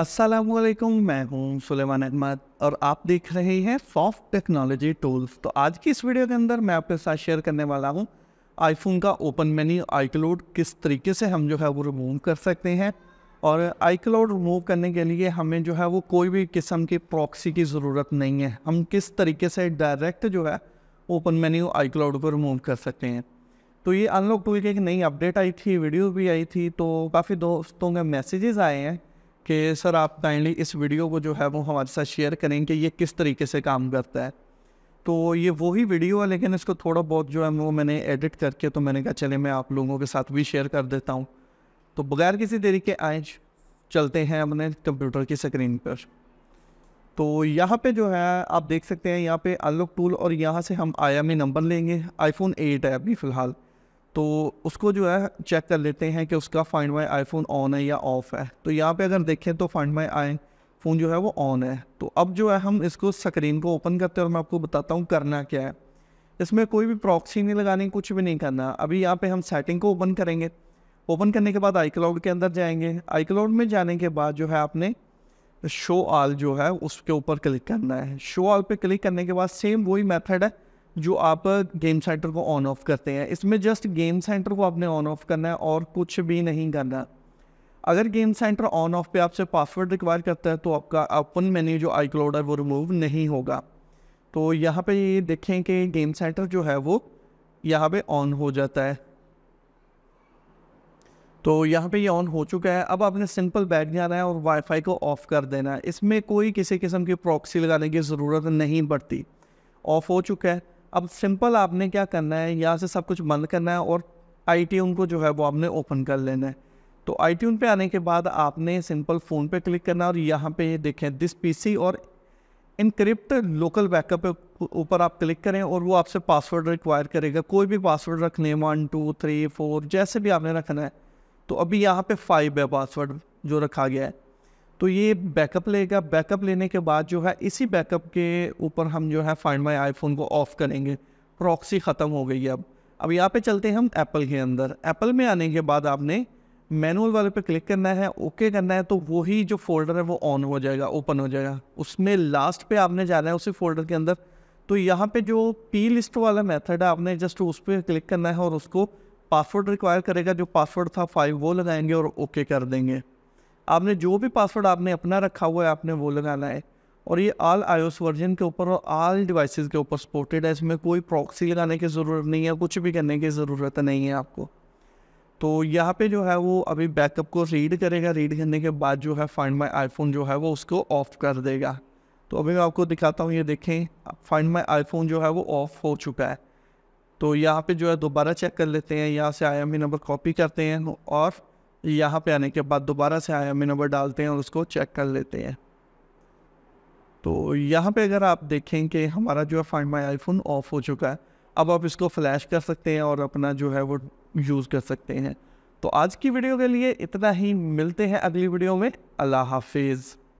असलम मैं हूं सुलेमान अहमद और आप देख रहे हैं सॉफ्ट टेक्नोलॉजी टूल्स तो आज की इस वीडियो के अंदर मैं आपके साथ शेयर करने वाला हूं आईफोन का ओपन मेन्यू आई क्लोड किस तरीके से हम जो है वो रिमूव कर सकते हैं और आई क्लोड रिमूव करने के लिए हमें जो है वो कोई भी किस्म की प्रॉक्सी की ज़रूरत नहीं है हम किस तरीके से डायरेक्ट जो है ओपन मेन्यू आई क्लाउड को रिमूव कर सकते हैं तो ये अनलॉक टूल की एक नई अपडेट आई थी वीडियो भी आई थी तो काफ़ी दोस्तों के मैसेजेस आए हैं कि सर आप काइंडली इस वीडियो को जो है वो हमारे साथ शेयर करें कि ये किस तरीके से काम करता है तो ये वही वीडियो है लेकिन इसको थोड़ा बहुत जो है वो मैंने एडिट करके तो मैंने कहा चले मैं आप लोगों के साथ भी शेयर कर देता हूँ तो बगैर किसी देरी के आए चलते हैं अपने कंप्यूटर की स्क्रीन पर तो यहाँ पे जो है आप देख सकते हैं यहाँ पे अनलॉक टूल और यहाँ से हम आयामी नंबर लेंगे आईफोन एट है अभी फ़िलहाल तो उसको जो है चेक कर लेते हैं कि उसका फाइंड माई आईफोन ऑन है या ऑफ़ है तो यहाँ पे अगर देखें तो फाइंड माई आई फ़ोन जो है वो ऑन है तो अब जो है हम इसको स्क्रीन को ओपन करते हैं और मैं आपको बताता हूँ करना क्या है इसमें कोई भी प्रॉक्सी नहीं लगानी कुछ भी नहीं करना अभी यहाँ पे हम सेटिंग को ओपन करेंगे ओपन करने के बाद आई क्लाउड के अंदर जाएंगे आई क्लाउड में जाने के बाद जो है आपने शो आल जो है उसके ऊपर क्लिक करना है शो आल पे क्लिक करने के बाद सेम वही मेथड है जो आप गेम सेंटर को ऑन ऑफ करते हैं इसमें जस्ट गेम सेंटर को आपने ऑन ऑफ करना है और कुछ भी नहीं करना अगर गेम सेंटर ऑन ऑफ पे आपसे पासवर्ड रिक्वायर करता है तो आपका ओपन मेन्यू जो आई क्लाउड है वो रिमूव नहीं होगा तो यहाँ पे ये देखें कि गेम सेंटर जो है वो यहाँ पे ऑन हो जाता है तो यहाँ पे ये ऑन हो चुका है अब आपने सिंपल बैठ जाना है और वाईफाई को ऑफ़ कर देना है इसमें कोई किसी किस्म की प्रॉक्सी लगाने की ज़रूरत नहीं पड़ती ऑफ़ हो चुका है अब सिंपल आपने क्या करना है यहाँ से सब कुछ बंद करना है और आई को जो है वो आपने ओपन कर लेना है तो आई पे आने के बाद आपने सिंपल फ़ोन पे क्लिक करना है और यहाँ पे देखें दिस पीसी और इनक्रिप्ट लोकल बैकअप पे ऊपर आप क्लिक करें और वो आपसे पासवर्ड रिक्वायर करेगा कोई भी पासवर्ड रखने वन टू थ्री फोर जैसे भी आपने रखना है तो अभी यहाँ पे फाइव है पासवर्ड जो रखा गया है तो ये बैकअप लेगा बैकअप लेने के बाद जो है इसी बैकअप के ऊपर हम जो है फाइंड माई आईफोन को ऑफ़ करेंगे प्रॉक्सी ख़त्म हो गई है अब अब यहाँ पे चलते हैं हम एप्पल के अंदर एप्पल में आने के बाद आपने मैनुअल वाले पे क्लिक करना है ओके करना है तो वही जो फोल्डर है वो ऑन हो जाएगा ओपन हो जाएगा उसमें लास्ट पे आपने जाना है उसी फोल्डर के अंदर तो यहाँ पे जो पी लिस्ट वाला मेथड है आपने जस्ट उस पर क्लिक करना है और उसको पासवर्ड रिक्वायर करेगा जो पासवर्ड था फाइव वो लगाएंगे और ओके कर देंगे आपने जो भी पासवर्ड आपने अपना रखा हुआ है आपने वो लगाना है और ये आल आई वर्जन के ऊपर और आल डिवाइसेस के ऊपर सपोर्टेड है इसमें कोई प्रॉक्सी लगाने की ज़रूरत नहीं है कुछ भी करने की ज़रूरत नहीं है आपको तो यहाँ पे जो है वो अभी बैकअप को रीड करेगा रीड करने के बाद जो है फाइंड माई आईफोन जो है वो उसको ऑफ़ कर देगा तो अभी मैं आपको दिखाता हूँ ये देखें फाइंड माई आईफोन जो है वो ऑफ़ हो चुका है तो यहाँ पे जो है दोबारा चेक कर लेते हैं यहाँ से आई नंबर कॉपी करते हैं और यहाँ पे आने के बाद दोबारा से आई एम नंबर डालते हैं और उसको चेक कर लेते हैं तो यहाँ पे अगर आप देखें कि हमारा जो है फाइंड माई आईफोन ऑफ हो चुका है अब आप इसको फ्लैश कर सकते हैं और अपना जो है वो यूज़ कर सकते हैं तो आज की वीडियो के लिए इतना ही मिलते हैं अगली वीडियो में अल्लाह हाफिज़